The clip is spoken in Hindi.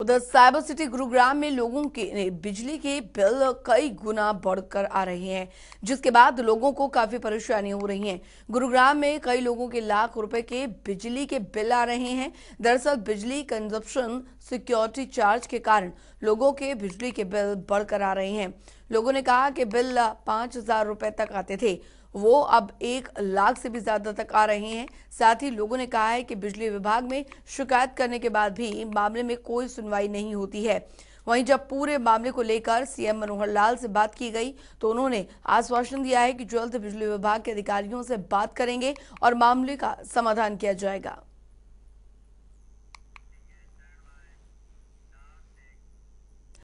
उधर साइबर सिटी गुरुग्राम में लोगों के बिजली के बिल कई गुना बढ़कर आ रहे हैं जिसके बाद लोगों को काफी परेशानी हो रही है गुरुग्राम में कई लोगों के लाख रुपए के बिजली के बिल आ रहे हैं दरअसल बिजली कंजप्शन सिक्योरिटी चार्ज के कारण लोगों के बिजली के बिल बढ़कर आ रहे हैं लोगों ने कहा कि बिल पाँच हजार रुपये तक आते थे वो अब एक लाख से भी ज्यादा तक आ रहे हैं साथ ही लोगों ने कहा है कि बिजली विभाग में शिकायत करने के बाद भी मामले में कोई सुनवाई नहीं होती है वहीं जब पूरे मामले को लेकर सीएम मनोहर लाल से बात की गई तो उन्होंने आश्वासन दिया है कि जल्द बिजली विभाग के अधिकारियों से बात करेंगे और मामले का समाधान किया जाएगा